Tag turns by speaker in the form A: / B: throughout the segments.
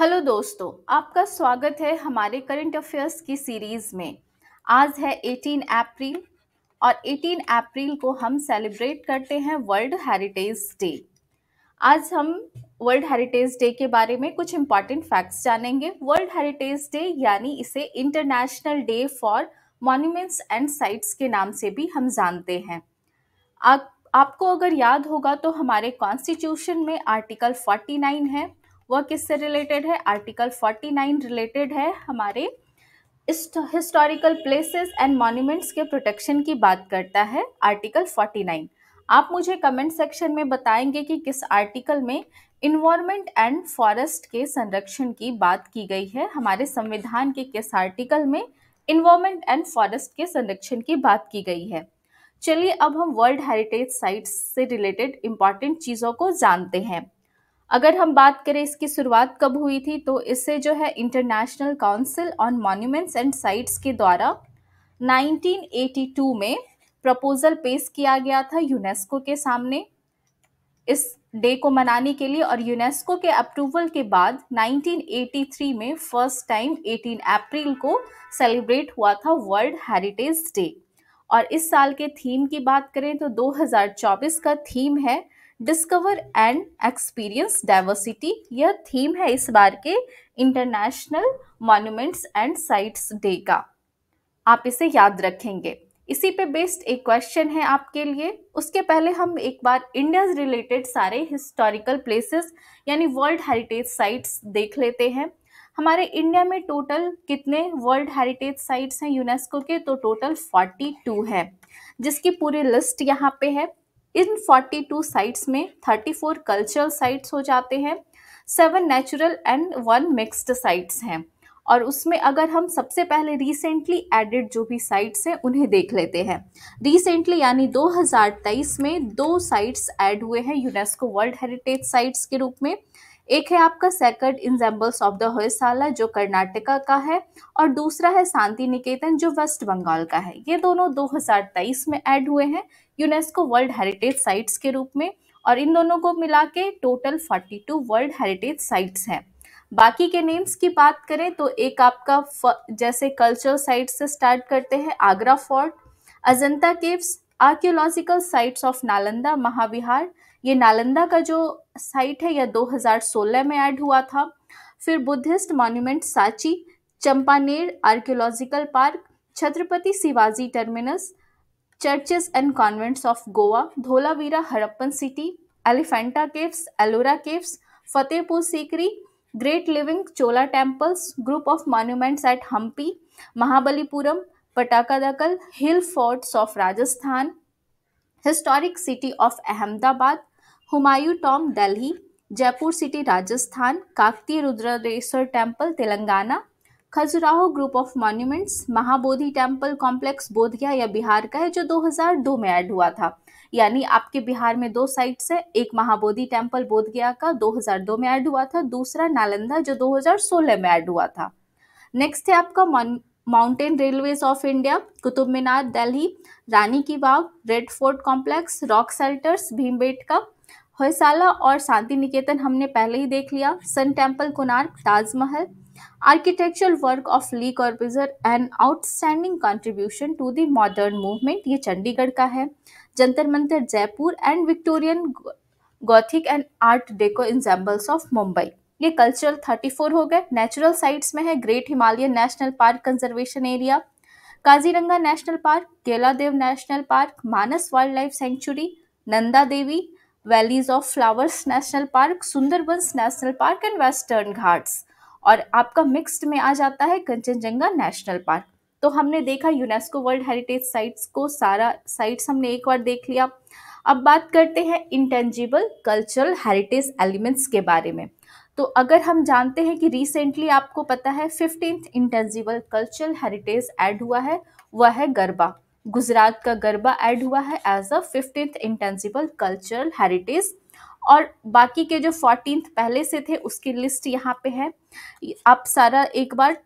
A: hello दोस्तों आपका स्वागत है हमारे करंट अफेयर्स की सीरीज़ में आज है 18 अप्रैल और 18 अप्रैल को हम सेलिब्रेट करते हैं वर्ल्ड हेरिटेज डे आज हम वर्ल्ड हेरिटेज डे के बारे में कुछ इम्पॉर्टेंट फैक्ट्स जानेंगे वर्ल्ड हेरिटेज डे यानी इसे international day for monuments and sites के नाम से भी हम जानते हैं आप, आपको अगर याद होगा तो हमारे कॉन्स्टिट्यूशन में आर्टिकल फोर्टी है वह किससे रिलेटेड है आर्टिकल 49 रिलेटेड है हमारे हिस्टोरिकल प्लेसेस एंड मॉन्यूमेंट्स के प्रोटेक्शन की बात करता है आर्टिकल 49 आप मुझे कमेंट सेक्शन में बताएंगे कि किस आर्टिकल में इन्वायरमेंट एंड फॉरेस्ट के संरक्षण की बात की गई है हमारे संविधान के किस आर्टिकल में इन्वायरमेंट एंड फॉरेस्ट के संरक्षण की बात की गई है चलिए अब हम वर्ल्ड हेरिटेज साइट्स से रिलेटेड इम्पॉर्टेंट चीज़ों को जानते हैं अगर हम बात करें इसकी शुरुआत कब हुई थी तो इससे जो है international council on monuments and sites के द्वारा 1982 में प्रपोजल पेश किया गया था यूनेस्को के सामने इस डे को मनाने के लिए और यूनेस्को के अप्रूवल के बाद 1983 में फर्स्ट टाइम 18 अप्रैल को सेलिब्रेट हुआ था वर्ल्ड हेरिटेज डे और इस साल के थीम की बात करें तो 2024 का थीम है डिस्कवर एंड एक्सपीरियंस डाइवर्सिटी यह थीम है इस बार के international monuments and sites day का आप इसे याद रखेंगे इसी पे बेस्ड एक क्वेश्चन है आपके लिए उसके पहले हम एक बार इंडिया रिलेटेड सारे हिस्टोरिकल प्लेसेस यानी वर्ल्ड हेरिटेज साइट्स देख लेते हैं हमारे इंडिया में टोटल कितने वर्ल्ड हेरिटेज साइट्स हैं यूनेस्को के तो टोटल 42 है जिसकी पूरी लिस्ट यहाँ पे है इन 42 साइट्स में 34 कल्चरल साइट्स हो जाते हैं seven natural and one mixed sites हैं और उसमें अगर हम सबसे पहले रिसेंटली एडेड जो भी साइट्स हैं उन्हें देख लेते हैं रिसेंटली यानी 2023 में दो साइट्स ऐड हुए हैं यूनेस्को वर्ल्ड हेरिटेज साइट्स के रूप में एक है आपका sacred ensembles of the Hoysala जो कर्नाटका का है और दूसरा है शांति निकेतन जो वेस्ट बंगाल का है ये दोनों 2023 में ऐड हुए हैं यूनेस्को वर्ल्ड हेरिटेज साइट्स के रूप में और इन दोनों को मिला के टोटल 42 वर्ल्ड हेरिटेज साइट्स हैं बाकी के नेम्स की बात करें तो एक आपका जैसे कल्चरल साइट से स्टार्ट करते हैं Agra fort Ajanta caves archaeological sites of Nalanda Mahavihara ये नालंदा का जो साइट है यह 2016 में ऐड हुआ था फिर Buddhist monument Sanchi Champaner archaeological park Chhatrapati Shivaji terminus churches and convents of Goa Dholavira Harappan city Elephanta caves Ellora caves Fatehpur Sikri great living Chola temples group of monuments at Hampi Mahabalipuram Pattadakal hill forts of Rajasthan historic city of Ahmedabad Humayun tomb Delhi Jaipur city Rajasthan Kakatiya Rudreshwara temple Telangana Khajuraho group of monuments Mahabodhi temple complex Bodhgaya या बिहार का है जो 2002 में add हुआ था यानी आपके बिहार में दो साइट्स है एक महाबोधि टेम्पल बोधगया का 2002 में ऐड हुआ था दूसरा नालंदा जो 2016 में ऐड हुआ था नेक्स्ट है आपका mountain railways of India Qutub Minar Delhi Rani की बाग red fort complex rock shelters Bhimbetka Hoysala और शांति निकेतन हमने पहले ही देख लिया sun temple Konark Taj Mahal architectural work of Le Corbusier and outstanding contribution to the modern movement ये चंडीगढ़ का है Jantar Mantar Jaipur and Victorian Gothic and art deco examples of Mumbai ये कल्चरल 34 हो गए नेचुरल साइट्स में है great Himalayan national park conservation area Kaziranga national park Keoladeo national park Manas wildlife sanctuary Nanda Devi valleys of flowers national park Sundarbans national park and western Ghats और आपका mixed में आ जाता है कंचनजंगा नेशनल पार्क तो हमने देखा यूनेस्को वर्ल्ड हेरिटेज साइट्स को सारा साइट्स हमने एक बार देख लिया अब बात करते हैं इंटेंजिबल कल्चरल हेरिटेज एलिमेंट्स के बारे में तो अगर हम जानते हैं कि रिसेंटली आपको पता है fifteenth intangible cultural heritage add हुआ है वह है गरबा गुजरात का गरबा ऐड हुआ है as a fifteenth intangible cultural heritage और बाकी के जो फोर्टीन पहले से थे उसकी लिस्ट यहाँ पे है आप सारा एक बार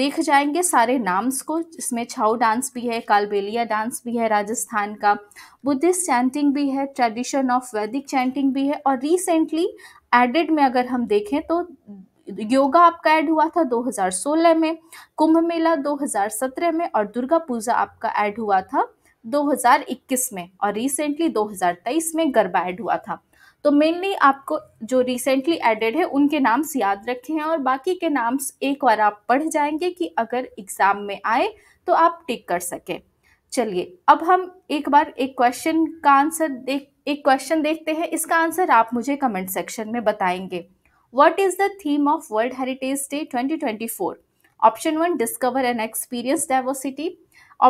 A: देख जाएंगे सारे नाम्स को जिसमें छाऊ डांस भी है कालबेलिया डांस भी है राजस्थान का बुद्धिस्ट चैंटिंग भी है ट्रेडिशन ऑफ वैदिक चैंटिंग भी है और रिसेंटली एडेड में अगर हम देखें तो योगा आपका ऐड हुआ था 2016 में कुंभ मेला 2017 में और दुर्गा पूजा आपका ऐड हुआ था 2021 में और रिसेंटली 2023 में गरबा ऐड हुआ था तो मेनली आपको जो रिसेंटली एडेड है उनके नाम्स याद रखे हैं और बाकी के नाम्स एक बार आप पढ़ जाएंगे कि अगर एग्ज़ाम में आए तो आप टिक कर सकें चलिए अब हम एक बार एक क्वेश्चन का आंसर देख एक क्वेश्चन देखते हैं इसका आंसर आप मुझे कमेंट सेक्शन में बताएंगे what is the theme of world heritage day 2024 option one discover and experience diversity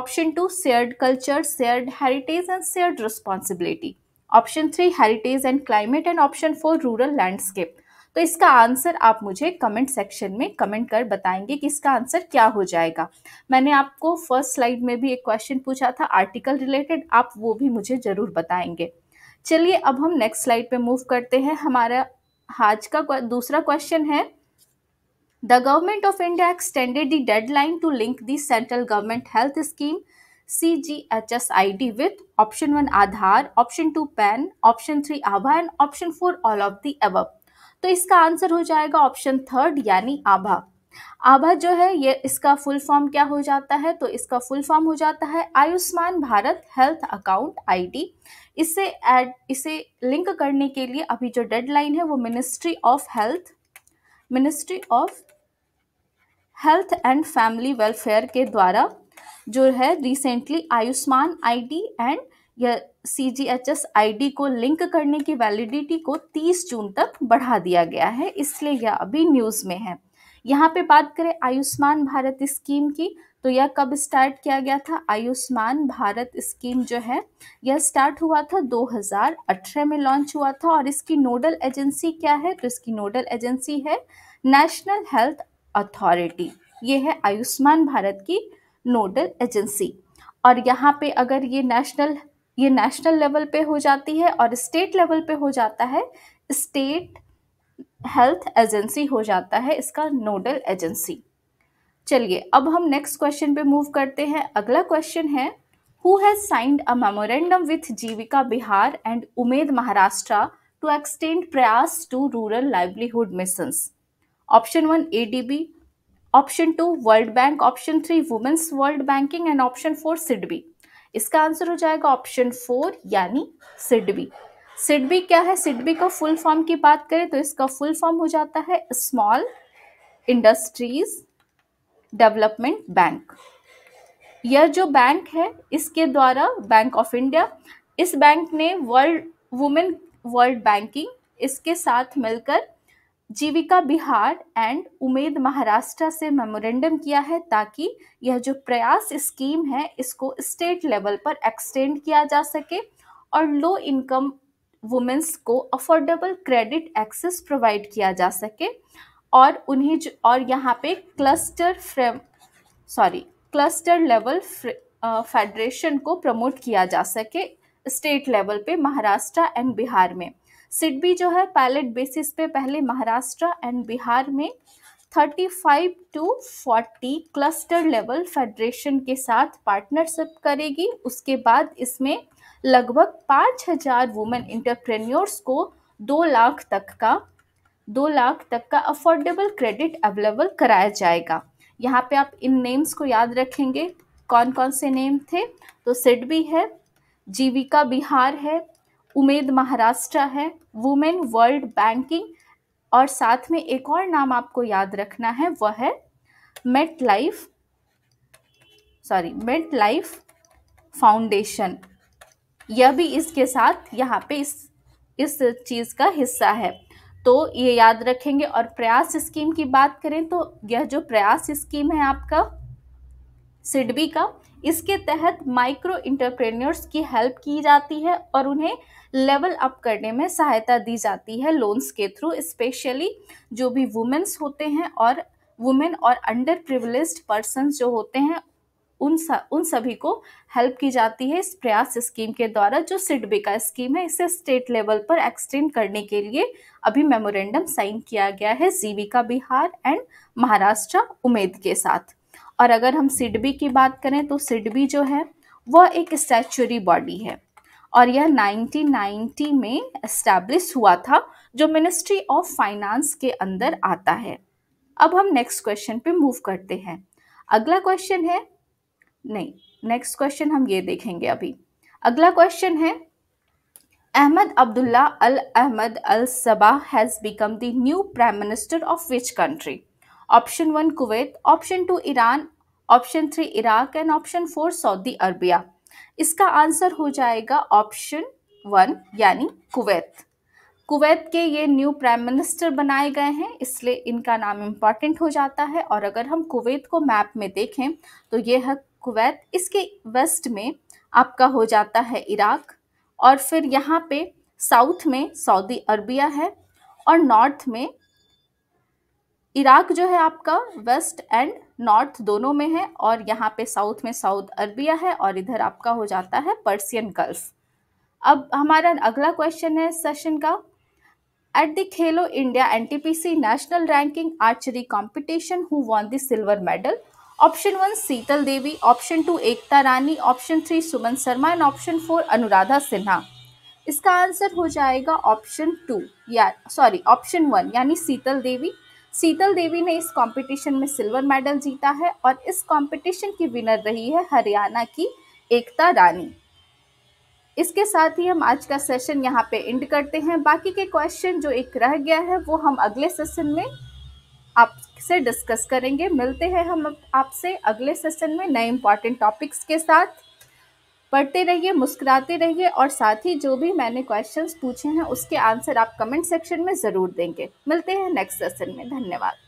A: option two shared culture shared heritage and shared responsibility option three heritage and climate and option four rural landscape तो इसका answer आप मुझे comment section में comment कर बताएंगे कि इसका answer क्या हो जाएगा मैंने आपको फर्स्ट स्लाइड में भी एक क्वेश्चन पूछा था आर्टिकल रिलेटेड आप वो भी मुझे ज़रूर बताएंगे चलिए अब हम नेक्स्ट स्लाइड पे मूव करते हैं हमारा आज का दूसरा क्वेश्चन है the Government of India extended the deadline to link the central government health scheme C G H S I D with option one Aadhaar option two PAN option three आभा and option four all of the अब तो इसका answer हो जाएगा option third यानी आभा आभा जो है ये इसका फुल फॉर्म क्या हो जाता है तो इसका फुल फॉर्म हो जाता है Ayushman Bharat health account ID इसे एड इसे लिंक करने के लिए अभी जो डेडलाइन है वो ministry of health ministry of health and family welfare के द्वारा जो है रिसेंटली आयुष्मान आईडी एंड या सी जी एच एस आई को लिंक करने की वैलिडिटी को 30 जून तक बढ़ा दिया गया है इसलिए यह अभी न्यूज़ में है यहाँ पे बात करें आयुष्मान भारत स्कीम की तो यह कब स्टार्ट किया गया था आयुष्मान भारत स्कीम जो है यह स्टार्ट हुआ था 2018 में लॉन्च हुआ था और इसकी नोडल एजेंसी क्या है तो इसकी नोडल एजेंसी है नेशनल हेल्थ अथॉरिटी ये है आयुष्मान भारत की नोडल एजेंसी और यहाँ पे अगर ये नेशनल ये नेशनल लेवल पे हो जाती है और स्टेट लेवल पे हो जाता है स्टेट हेल्थ एजेंसी हो जाता है इसका नोडल एजेंसी चलिए अब हम नेक्स्ट क्वेश्चन पे मूव करते हैं अगला क्वेश्चन है who has signed a memorandum with Jeevika Bihar and Umed Maharashtra to extend Prayas to rural livelihood missions option one A D B option two world bank option three women's world banking and option four SIDBI इसका answer हो जाएगा option four यानी सिडबी सिडबी क्या है सिडबी का full form की बात करें तो इसका फुल फॉर्म हो जाता है स्मॉल इंडस्ट्रीज डेवलपमेंट बैंक यह जो बैंक है इसके द्वारा बैंक ऑफ इंडिया इस बैंक ने वर्ल्ड वुमेन वर्ल्ड बैंकिंग इसके साथ मिलकर जीविका बिहार एंड उमेद महाराष्ट्र से मेमोरेंडम किया है ताकि यह जो प्रयास स्कीम है इसको स्टेट लेवल पर एक्सटेंड किया जा सके और लो इनकम वुमेंस को अफोर्डेबल क्रेडिट एक्सेस प्रोवाइड किया जा सके और उन्हें जो और यहाँ पे cluster frame sorry cluster level federation को प्रमोट किया जा सके स्टेट लेवल पे महाराष्ट्र एंड बिहार में सिडबी जो है पायलट बेसिस पे पहले महाराष्ट्र एंड बिहार में 35 टू 40 क्लस्टर लेवल फेडरेशन के साथ पार्टनरशिप करेगी उसके बाद इसमें लगभग 5000 वुमेन इंटरप्रेन्योर्स को दो लाख तक का दो लाख तक का अफोर्डेबल क्रेडिट अवेलेबल कराया जाएगा यहाँ पे आप इन नेम्स को याद रखेंगे कौन कौन से नेम थे तो सिडबी है जीविका बिहार है उमेद महाराष्ट्र है वुमेन वर्ल्ड बैंकिंग और साथ में एक और नाम आपको याद रखना है वह है MetLife sorry MetLife foundation यह भी इसके साथ यहाँ पे इस इस चीज़ का हिस्सा है तो ये याद रखेंगे और प्रयास स्कीम की बात करें तो यह जो प्रयास स्कीम है आपका सिडबी का इसके तहत माइक्रो इंटरप्रेन्योर्स की हेल्प की जाती है और उन्हें लेवल अप करने में सहायता दी जाती है लोन्स के थ्रू स्पेशली जो भी वुमेंस होते हैं और वुमेन और अंडर प्रिवलेज पर्सन जो होते हैं उन स, उन सभी को हेल्प की जाती है इस प्रयास स्कीम के द्वारा जो सिडबिका स्कीम है इसे स्टेट लेवल पर एक्सटेंड करने के लिए अभी मेमोरेंडम साइन किया गया है जीविका बिहार एंड महाराष्ट्र उमेद के साथ और अगर हम सिडबी की बात करें तो सिडबी जो है वह एक स्टैचुरी बॉडी है और यह 1990 में एस्टैब्लिश हुआ था जो मिनिस्ट्री ऑफ फाइनेंस के अंदर आता है अब हम नेक्स्ट क्वेश्चन पे मूव करते हैं अगला क्वेश्चन है नहीं नेक्स्ट क्वेश्चन हम ये देखेंगे अभी अगला क्वेश्चन है Ahmad Abdullah Al Ahmad Al Sabah has become the new prime minister of which country option one Kuwait option two Iran option three Iraq and option four Saudi Arabia इसका answer हो जाएगा option one यानी Kuwait Kuwait के ये new prime minister बनाए गए हैं इसलिए इनका नाम इम्पॉर्टेंट हो जाता है और अगर हम कुवैत को मैप में देखें तो ये है कुवैत इसके वेस्ट में आपका हो जाता है इराक और फिर यहाँ पे साउथ में सऊदी अरबिया है और नॉर्थ में इराक जो है आपका वेस्ट एंड नॉर्थ दोनों में है और यहाँ पे साउथ में साउथ अरबिया है और इधर आपका हो जाता है पर्सियन गल्फ अब हमारा अगला क्वेश्चन है सेशन का at the Khelo India an national ranking archery competition who won the silver medal option one Sheetal Devi option two Ekta Rani option three Suman Sharma and option four Anuradha Sinha इसका आंसर हो जाएगा ऑप्शन टू या सॉरी ऑप्शन वन यानी सीतल देवी शीतल देवी ने इस कंपटीशन में सिल्वर मेडल जीता है और इस कंपटीशन की विनर रही है हरियाणा की एकता रानी इसके साथ ही हम आज का सेशन यहाँ पे एंड करते हैं बाकी के क्वेश्चन जो एक रह गया है वो हम अगले सेशन में आपसे डिस्कस करेंगे मिलते हैं हम आपसे अगले सेशन में नए इम्पॉर्टेंट टॉपिक्स के साथ पढ़ते रहिए मुस्कुराते रहिए और साथ ही जो भी मैंने क्वेश्चंस पूछे हैं उसके आंसर आप कमेंट सेक्शन में ज़रूर देंगे मिलते हैं नेक्स्ट सेशन में धन्यवाद